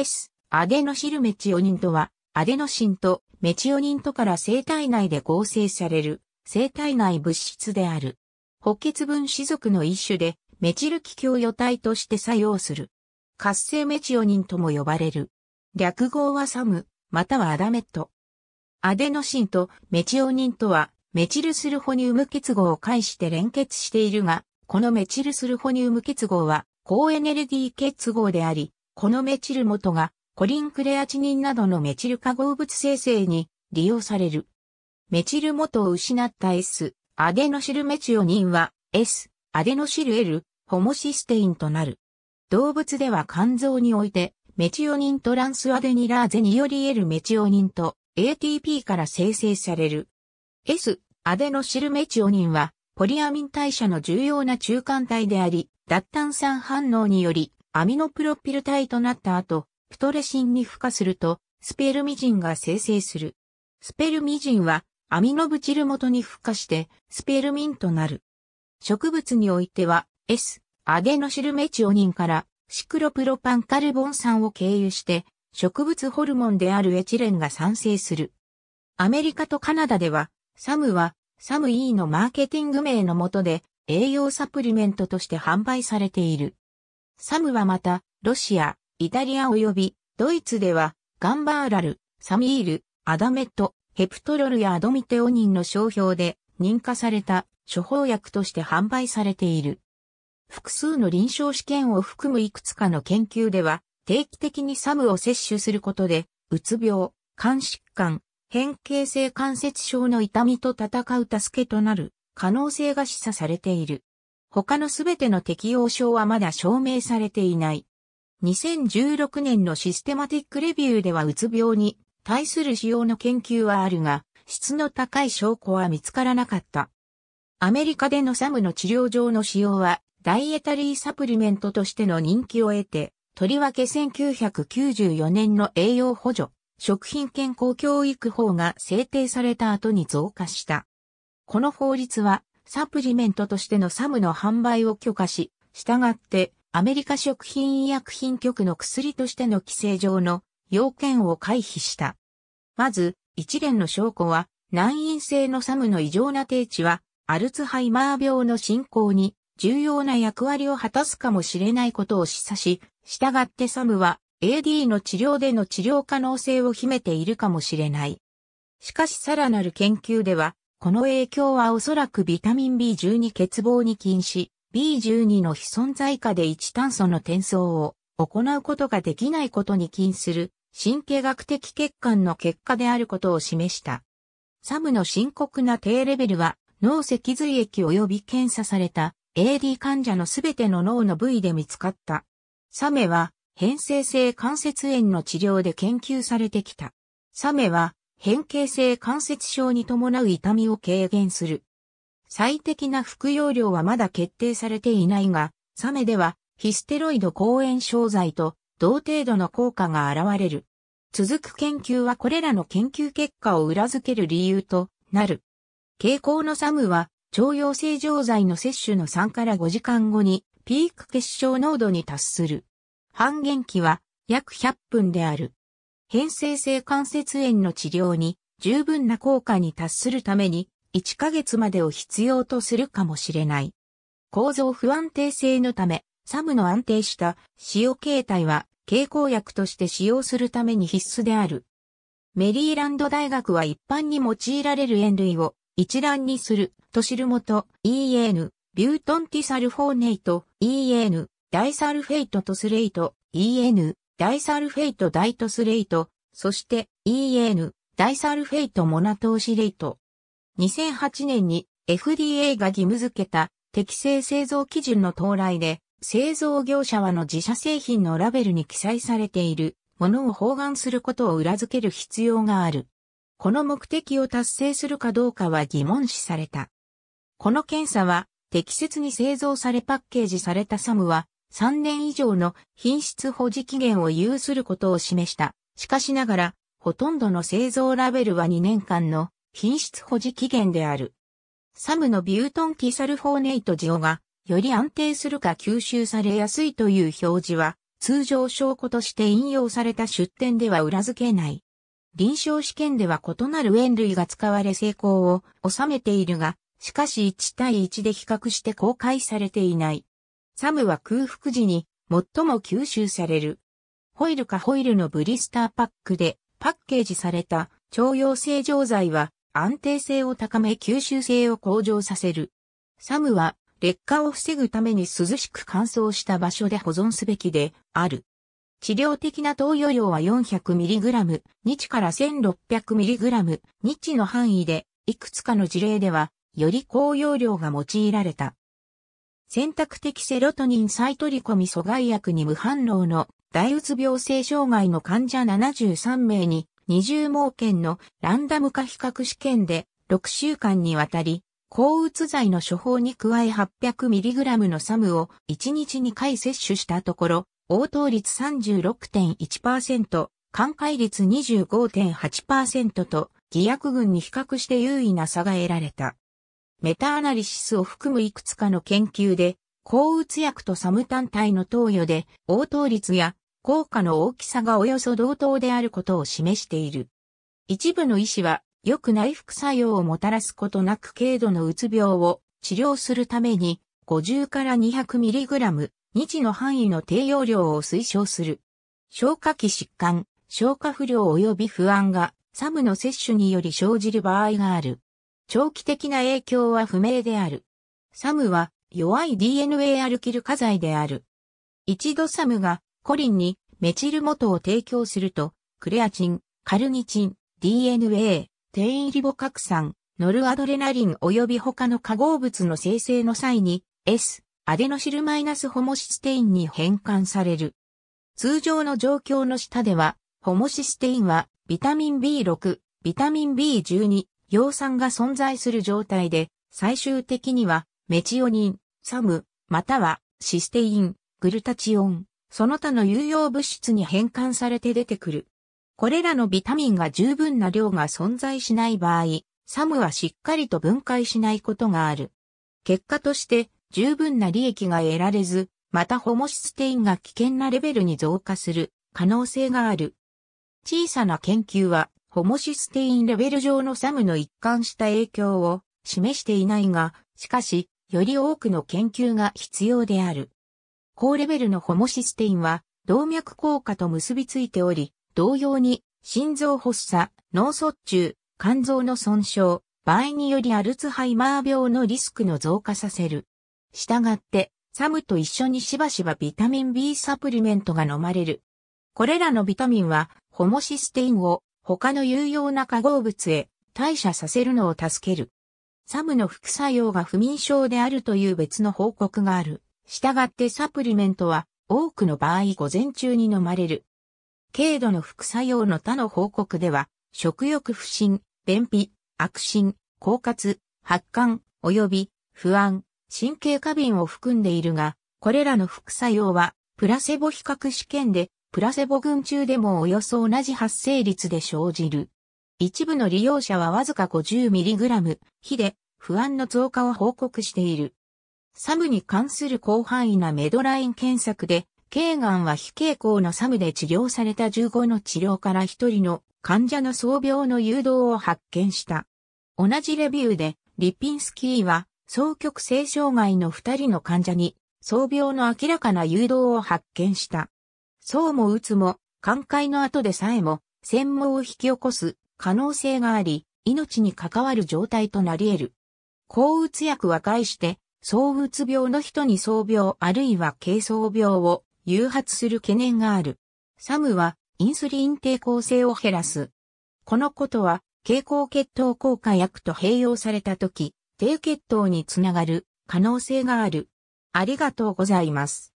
S、アデノシルメチオニンとは、アデノシンとメチオニンとから生体内で合成される、生体内物質である。補欠分子属の一種で、メチル気境与体として作用する。活性メチオニンとも呼ばれる。略号はサム、またはアダメット。アデノシンとメチオニンとは、メチルスルホニウム結合を介して連結しているが、このメチルスルホニウム結合は、高エネルギー結合であり、このメチル元がコリンクレアチニンなどのメチル化合物生成に利用される。メチル元を失った S、アデノシルメチオニンは S、アデノシル L、ホモシステインとなる。動物では肝臓においてメチオニントランスアデニラーゼにより L メチオニンと ATP から生成される。S、アデノシルメチオニンはポリアミン代謝の重要な中間体であり、脱炭酸反応によりアミノプロピル体となった後、プトレシンに付加すると、スペルミジンが生成する。スペルミジンは、アミノブチル元に付加して、スペルミンとなる。植物においては、S、アデノシルメチオニンから、シクロプロパンカルボン酸を経由して、植物ホルモンであるエチレンが産生する。アメリカとカナダでは、サムは、サム E のマーケティング名のもとで、栄養サプリメントとして販売されている。サムはまた、ロシア、イタリア及び、ドイツでは、ガンバーラル、サミール、アダメット、ヘプトロルやアドミテオニンの商標で認可された処方薬として販売されている。複数の臨床試験を含むいくつかの研究では、定期的にサムを摂取することで、うつ病、肝疾患、変形性関節症の痛みと戦う助けとなる可能性が示唆されている。他のすべての適用症はまだ証明されていない。2016年のシステマティックレビューではうつ病に対する使用の研究はあるが、質の高い証拠は見つからなかった。アメリカでのサムの治療上の使用は、ダイエタリーサプリメントとしての人気を得て、とりわけ1994年の栄養補助、食品健康教育法が制定された後に増加した。この法律はサプリメントとしてのサムの販売を許可し、従って、アメリカ食品医薬品局の薬としての規制上の要件を回避した。まず、一連の証拠は、難飲性のサムの異常な定値は、アルツハイマー病の進行に重要な役割を果たすかもしれないことを示唆し、従ってサムは AD の治療での治療可能性を秘めているかもしれない。しかしさらなる研究では、この影響はおそらくビタミン B12 欠乏に禁止、B12 の非存在下で一炭素の転送を行うことができないことに禁する神経学的欠陥の結果であることを示した。サムの深刻な低レベルは脳脊髄液及び検査された AD 患者のすべての脳の部位で見つかった。サメは変性性関節炎の治療で研究されてきた。サメは変形性関節症に伴う痛みを軽減する。最適な服用量はまだ決定されていないが、サメではヒステロイド抗炎症剤と同程度の効果が現れる。続く研究はこれらの研究結果を裏付ける理由となる。傾向のサムは、腸用。性錠剤の摂取の3から5時間後にピーク結晶濃度に達する。半減期は約100分である。変性性関節炎の治療に十分な効果に達するために1ヶ月までを必要とするかもしれない。構造不安定性のため、サムの安定した使用形態は経口薬として使用するために必須である。メリーランド大学は一般に用いられる塩類を一覧にすると知るもと EN、ビュートンティサルフォーネイト、EN、ダイサルフェイトトスレイト、EN、ダイサルフェイトダイトスレイト、そして EN、ダイサルフェイトモナトーシレイト。2008年に FDA が義務付けた適正製造基準の到来で、製造業者はの自社製品のラベルに記載されているものを包含することを裏付ける必要がある。この目的を達成するかどうかは疑問視された。この検査は適切に製造されパッケージされたサムは3年以上の品質保持期限を有することを示した。しかしながら、ほとんどの製造ラベルは2年間の品質保持期限である。サムのビュートンキサルフォーネイトジオがより安定するか吸収されやすいという表示は通常証拠として引用された出典では裏付けない。臨床試験では異なる塩類が使われ成功を収めているが、しかし1対1で比較して公開されていない。サムは空腹時に最も吸収される。ホイルかホイルのブリスターパックでパッケージされた徴用性錠剤は安定性を高め吸収性を向上させる。サムは劣化を防ぐために涼しく乾燥した場所で保存すべきである。治療的な投与量は 400mg、日から 1600mg、日の範囲で、いくつかの事例では、より高容量が用いられた。選択的セロトニン再取り込み阻害薬に無反応の大うつ病性障害の患者73名に20盲検のランダム化比較試験で6週間にわたり抗うつ剤の処方に加え 800mg のサムを1日2回摂取したところ、応答率36.1%、寛解率25.8%と、偽薬群に比較して優位な差が得られた。メタアナリシスを含むいくつかの研究で、抗うつ薬とサム単体の投与で、応答率や効果の大きさがおよそ同等であることを示している。一部の医師は、よく内服作用をもたらすことなく軽度のうつ病を治療するために、50から 200mg、日の範囲の低用量を推奨する。消化器疾患、消化不良及び不安が、サムの摂取により生じる場合がある。長期的な影響は不明である。サムは弱い DNA アルキル化剤である。一度サムがコリンにメチル元を提供すると、クレアチン、カルニチン、DNA、テインリボ核酸、ノルアドレナリン及び他の化合物の生成の際に S、アデノシルマイナスホモシステインに変換される。通常の状況の下では、ホモシステインはビタミン B6、ビタミン B12、葉酸が存在する状態で、最終的には、メチオニン、サム、または、システイン、グルタチオン、その他の有用物質に変換されて出てくる。これらのビタミンが十分な量が存在しない場合、サムはしっかりと分解しないことがある。結果として、十分な利益が得られず、またホモシステインが危険なレベルに増加する可能性がある。小さな研究はホモシステインレベル上のサムの一貫した影響を示していないが、しかし、より多くの研究が必要である。高レベルのホモシステインは、動脈硬化と結びついており、同様に、心臓発作、脳卒中、肝臓の損傷、場合によりアルツハイマー病のリスクの増加させる。したがって、サムと一緒にしばしばビタミン B サプリメントが飲まれる。これらのビタミンは、ホモシステインを他の有用な化合物へ代謝させるのを助ける。サムの副作用が不眠症であるという別の報告がある。したがってサプリメントは多くの場合午前中に飲まれる。軽度の副作用の他の報告では、食欲不振、便秘、悪心、狡猾、発汗、及び不安、神経過敏を含んでいるが、これらの副作用はプラセボ比較試験でプラセボ群中でもおよそ同じ発生率で生じる。一部の利用者はわずか 50mg 比で不安の増加を報告している。サムに関する広範囲なメドライン検索で、頸がんは非傾向のサムで治療された15の治療から1人の患者の総病の誘導を発見した。同じレビューで、リピンスキーは、双極性障害の2人の患者に、総病の明らかな誘導を発見した。そうも打つも、寛解の後でさえも、専門を引き起こす可能性があり、命に関わる状態となり得る。抗うつ薬は介して、躁うつ病の人に躁病あるいは軽躁病を誘発する懸念がある。サムはインスリン抵抗性を減らす。このことは、蛍光血糖効果薬と併用されたとき、低血糖につながる可能性がある。ありがとうございます。